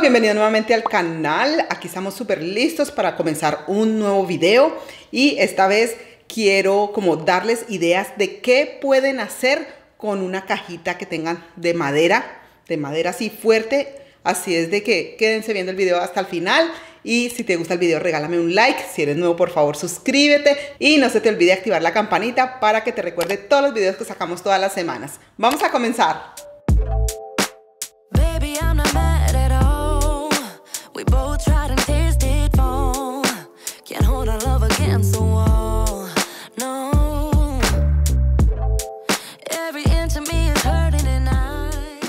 bienvenidos nuevamente al canal. Aquí estamos súper listos para comenzar un nuevo video y esta vez quiero como darles ideas de qué pueden hacer con una cajita que tengan de madera, de madera así fuerte. Así es de que quédense viendo el video hasta el final y si te gusta el video regálame un like, si eres nuevo por favor suscríbete y no se te olvide activar la campanita para que te recuerde todos los videos que sacamos todas las semanas. Vamos a comenzar.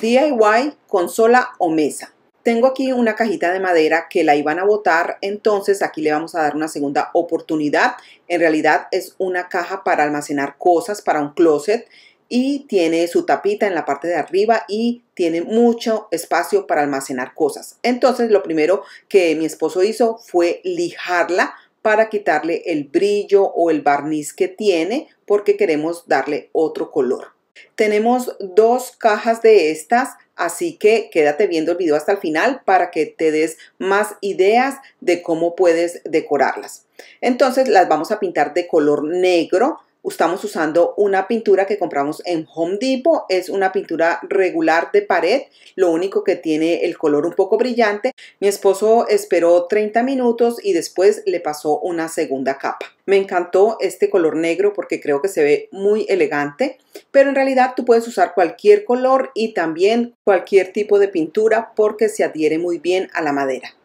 DIY consola o mesa. Tengo aquí una cajita de madera que la iban a botar, entonces aquí le vamos a dar una segunda oportunidad. En realidad es una caja para almacenar cosas, para un closet y tiene su tapita en la parte de arriba y tiene mucho espacio para almacenar cosas. Entonces lo primero que mi esposo hizo fue lijarla para quitarle el brillo o el barniz que tiene porque queremos darle otro color. Tenemos dos cajas de estas, así que quédate viendo el video hasta el final para que te des más ideas de cómo puedes decorarlas. Entonces las vamos a pintar de color negro estamos usando una pintura que compramos en Home Depot. Es una pintura regular de pared, lo único que tiene el color un poco brillante. Mi esposo esperó 30 minutos y después le pasó una segunda capa. Me encantó este color negro porque creo que se ve muy elegante, pero en realidad tú puedes usar cualquier color y también cualquier tipo de pintura porque se adhiere muy bien a la madera.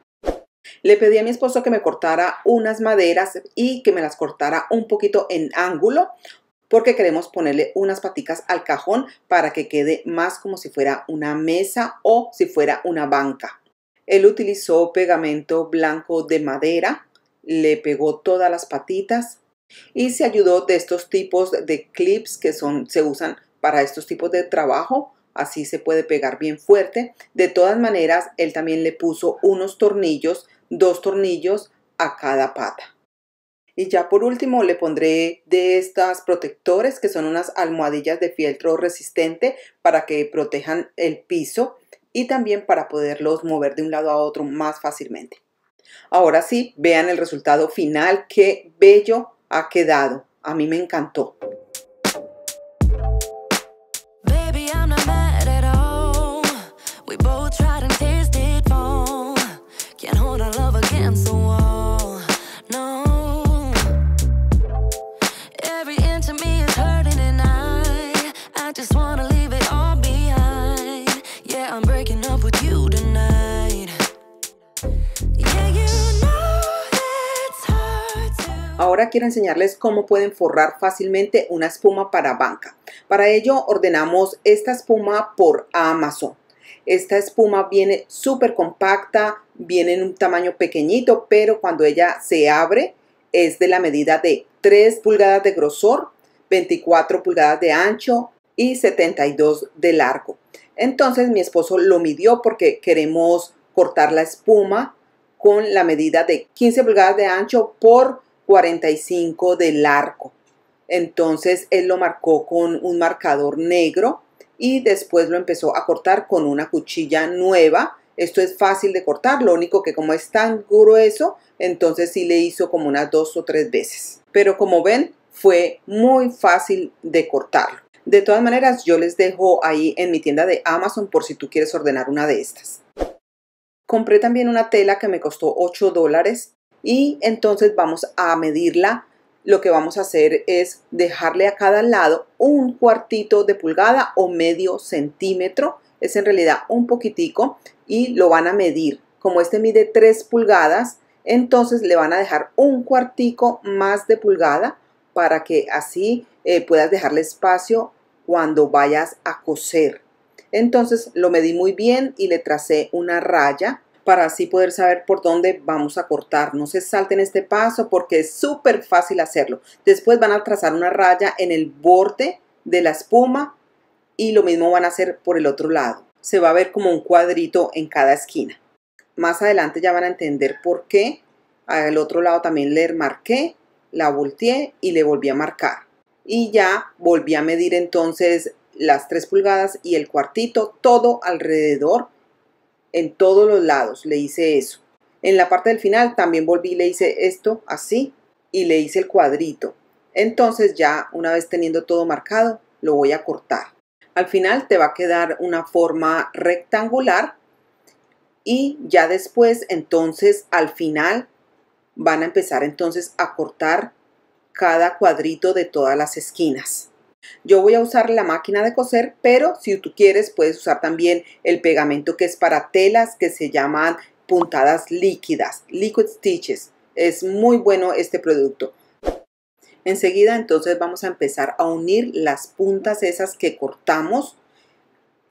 Le pedí a mi esposo que me cortara unas maderas y que me las cortara un poquito en ángulo porque queremos ponerle unas patitas al cajón para que quede más como si fuera una mesa o si fuera una banca. Él utilizó pegamento blanco de madera, le pegó todas las patitas y se ayudó de estos tipos de clips que son, se usan para estos tipos de trabajo así se puede pegar bien fuerte. De todas maneras, él también le puso unos tornillos, dos tornillos a cada pata. Y ya por último le pondré de estas protectores que son unas almohadillas de fieltro resistente para que protejan el piso y también para poderlos mover de un lado a otro más fácilmente. Ahora sí, vean el resultado final, qué bello ha quedado. A mí me encantó. quiero enseñarles cómo pueden forrar fácilmente una espuma para banca. Para ello ordenamos esta espuma por Amazon. Esta espuma viene súper compacta, viene en un tamaño pequeñito, pero cuando ella se abre es de la medida de 3 pulgadas de grosor, 24 pulgadas de ancho y 72 de largo. Entonces mi esposo lo midió porque queremos cortar la espuma con la medida de 15 pulgadas de ancho por 45 del arco. Entonces él lo marcó con un marcador negro y después lo empezó a cortar con una cuchilla nueva. Esto es fácil de cortar, lo único que como es tan grueso, entonces sí le hizo como unas dos o tres veces. Pero como ven, fue muy fácil de cortarlo. De todas maneras, yo les dejo ahí en mi tienda de Amazon por si tú quieres ordenar una de estas. Compré también una tela que me costó 8 dólares y entonces vamos a medirla. Lo que vamos a hacer es dejarle a cada lado un cuartito de pulgada o medio centímetro. Es en realidad un poquitico y lo van a medir. Como este mide 3 pulgadas, entonces le van a dejar un cuartico más de pulgada para que así eh, puedas dejarle espacio cuando vayas a coser. Entonces lo medí muy bien y le tracé una raya para así poder saber por dónde vamos a cortar. No se salten este paso porque es súper fácil hacerlo. Después van a trazar una raya en el borde de la espuma y lo mismo van a hacer por el otro lado. Se va a ver como un cuadrito en cada esquina. Más adelante ya van a entender por qué. Al otro lado también le marqué, la volteé y le volví a marcar. Y ya volví a medir entonces las 3 pulgadas y el cuartito, todo alrededor en todos los lados le hice eso. En la parte del final también volví y le hice esto así y le hice el cuadrito. Entonces ya una vez teniendo todo marcado, lo voy a cortar. Al final te va a quedar una forma rectangular y ya después entonces al final van a empezar entonces a cortar cada cuadrito de todas las esquinas. Yo voy a usar la máquina de coser, pero si tú quieres puedes usar también el pegamento que es para telas que se llaman puntadas líquidas, liquid stitches. Es muy bueno este producto. Enseguida entonces vamos a empezar a unir las puntas esas que cortamos,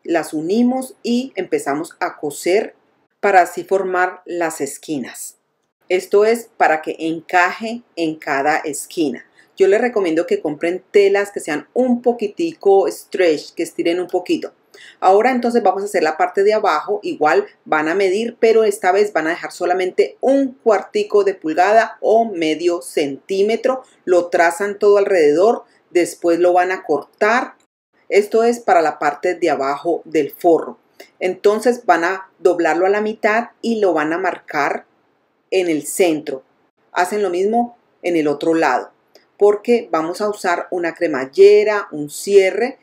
las unimos y empezamos a coser para así formar las esquinas. Esto es para que encaje en cada esquina yo les recomiendo que compren telas que sean un poquitico stretch, que estiren un poquito. Ahora entonces vamos a hacer la parte de abajo, igual van a medir, pero esta vez van a dejar solamente un cuartico de pulgada o medio centímetro, lo trazan todo alrededor, después lo van a cortar, esto es para la parte de abajo del forro. Entonces van a doblarlo a la mitad y lo van a marcar en el centro. Hacen lo mismo en el otro lado porque vamos a usar una cremallera, un cierre.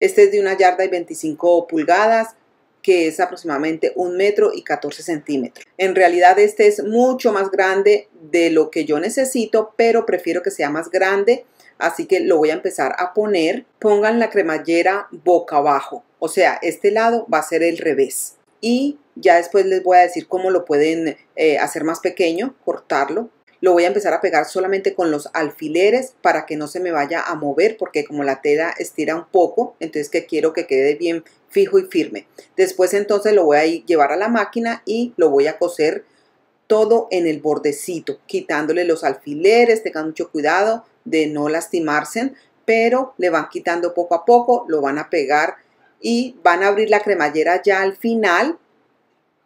Este es de una yarda y 25 pulgadas, que es aproximadamente un metro y 14 centímetros. En realidad este es mucho más grande de lo que yo necesito, pero prefiero que sea más grande, así que lo voy a empezar a poner. Pongan la cremallera boca abajo, o sea, este lado va a ser el revés. Y ya después les voy a decir cómo lo pueden eh, hacer más pequeño, cortarlo lo voy a empezar a pegar solamente con los alfileres para que no se me vaya a mover porque como la tela estira un poco, entonces que quiero que quede bien fijo y firme. Después entonces lo voy a llevar a la máquina y lo voy a coser todo en el bordecito, quitándole los alfileres, tengan mucho cuidado de no lastimarse, pero le van quitando poco a poco, lo van a pegar y van a abrir la cremallera ya al final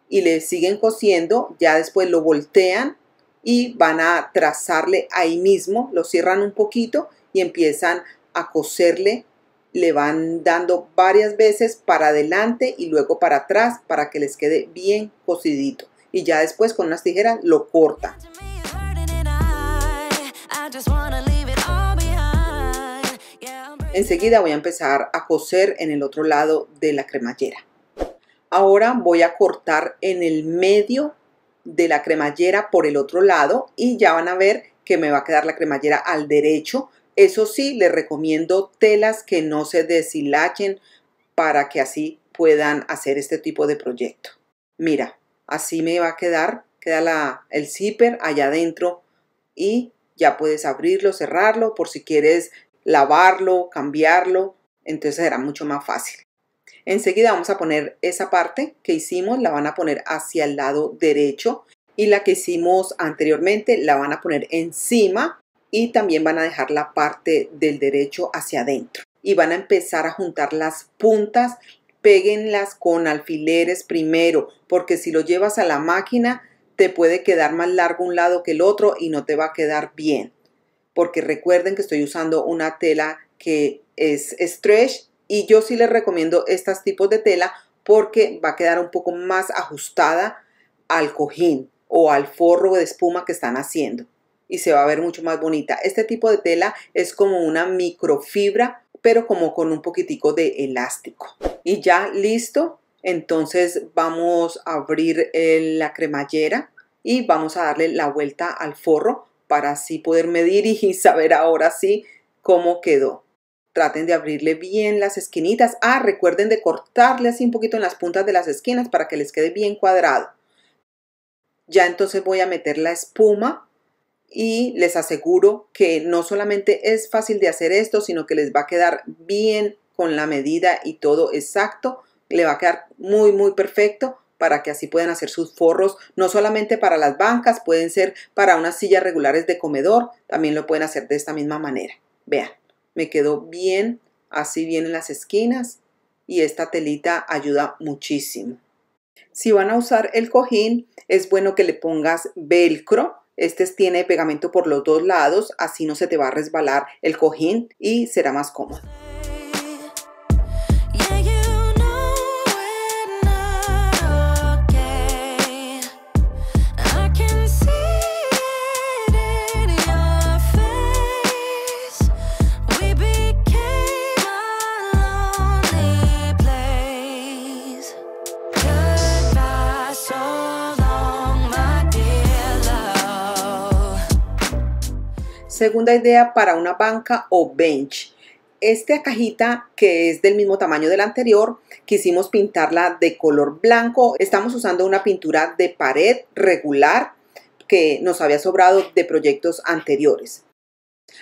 y le siguen cosiendo, ya después lo voltean y van a trazarle ahí mismo, lo cierran un poquito y empiezan a coserle, le van dando varias veces para adelante y luego para atrás para que les quede bien cosidito y ya después con unas tijeras lo corta. Enseguida voy a empezar a coser en el otro lado de la cremallera. Ahora voy a cortar en el medio de la cremallera por el otro lado y ya van a ver que me va a quedar la cremallera al derecho. Eso sí, les recomiendo telas que no se deshilachen para que así puedan hacer este tipo de proyecto. Mira, así me va a quedar, queda la, el zipper allá adentro y ya puedes abrirlo, cerrarlo, por si quieres lavarlo, cambiarlo, entonces será mucho más fácil. Enseguida vamos a poner esa parte que hicimos, la van a poner hacia el lado derecho y la que hicimos anteriormente la van a poner encima y también van a dejar la parte del derecho hacia adentro y van a empezar a juntar las puntas péguenlas con alfileres primero porque si lo llevas a la máquina te puede quedar más largo un lado que el otro y no te va a quedar bien porque recuerden que estoy usando una tela que es stretch y yo sí les recomiendo estos tipos de tela porque va a quedar un poco más ajustada al cojín o al forro de espuma que están haciendo y se va a ver mucho más bonita. Este tipo de tela es como una microfibra pero como con un poquitico de elástico. Y ya listo, entonces vamos a abrir eh, la cremallera y vamos a darle la vuelta al forro para así poder medir y saber ahora sí cómo quedó. Traten de abrirle bien las esquinitas. Ah, recuerden de cortarle así un poquito en las puntas de las esquinas para que les quede bien cuadrado. Ya entonces voy a meter la espuma y les aseguro que no solamente es fácil de hacer esto, sino que les va a quedar bien con la medida y todo exacto. Le va a quedar muy, muy perfecto para que así puedan hacer sus forros, no solamente para las bancas, pueden ser para unas sillas regulares de comedor, también lo pueden hacer de esta misma manera. Vean me quedó bien, así bien en las esquinas y esta telita ayuda muchísimo. Si van a usar el cojín, es bueno que le pongas velcro. Este tiene pegamento por los dos lados, así no se te va a resbalar el cojín y será más cómodo. Segunda idea para una banca o bench. Esta cajita que es del mismo tamaño la anterior, quisimos pintarla de color blanco. Estamos usando una pintura de pared regular que nos había sobrado de proyectos anteriores.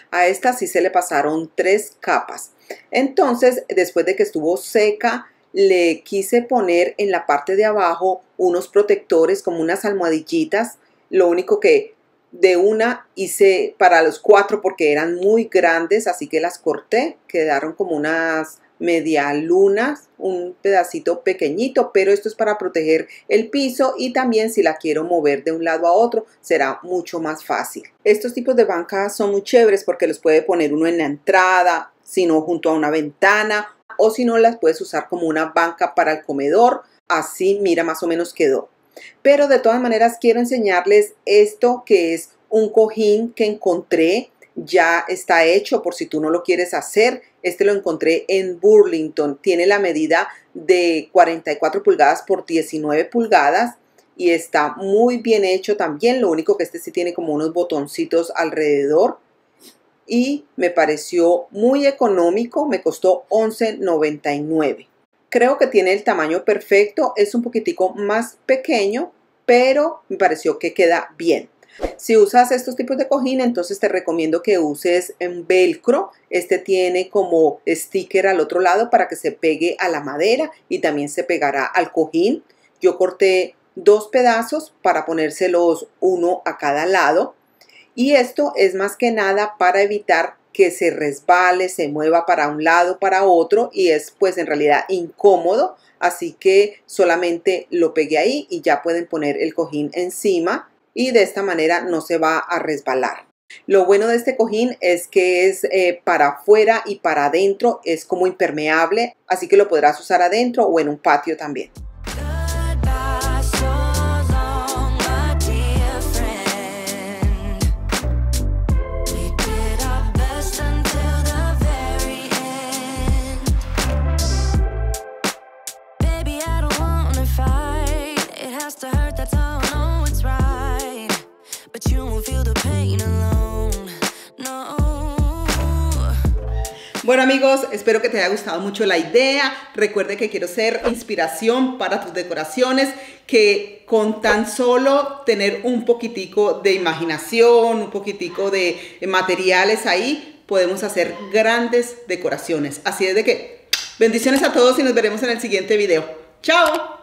A esta sí se le pasaron tres capas. Entonces, después de que estuvo seca, le quise poner en la parte de abajo unos protectores como unas almohadillitas. Lo único que de una hice para los cuatro porque eran muy grandes, así que las corté, quedaron como unas media lunas, un pedacito pequeñito, pero esto es para proteger el piso y también si la quiero mover de un lado a otro será mucho más fácil. Estos tipos de bancas son muy chéveres porque los puede poner uno en la entrada, si no junto a una ventana o si no las puedes usar como una banca para el comedor, así mira más o menos quedó. Pero de todas maneras quiero enseñarles esto que es un cojín que encontré. Ya está hecho por si tú no lo quieres hacer. Este lo encontré en Burlington. Tiene la medida de 44 pulgadas por 19 pulgadas y está muy bien hecho también. Lo único que este sí tiene como unos botoncitos alrededor y me pareció muy económico. Me costó $11.99. Creo que tiene el tamaño perfecto, es un poquitico más pequeño, pero me pareció que queda bien. Si usas estos tipos de cojín, entonces te recomiendo que uses en em, velcro. Este tiene como sticker al otro lado para que se pegue a la madera y también se pegará al cojín. Yo corté dos pedazos para ponérselos uno a cada lado. Y esto es más que nada para evitar que se resbale, se mueva para un lado, para otro y es pues en realidad incómodo. Así que solamente lo pegué ahí y ya pueden poner el cojín encima y de esta manera no se va a resbalar. Lo bueno de este cojín es que es eh, para afuera y para adentro, es como impermeable, así que lo podrás usar adentro o en un patio también. Bueno amigos, espero que te haya gustado mucho la idea. Recuerde que quiero ser inspiración para tus decoraciones, que con tan solo tener un poquitico de imaginación, un poquitico de materiales ahí, podemos hacer grandes decoraciones. Así es de que bendiciones a todos y nos veremos en el siguiente video. ¡Chao!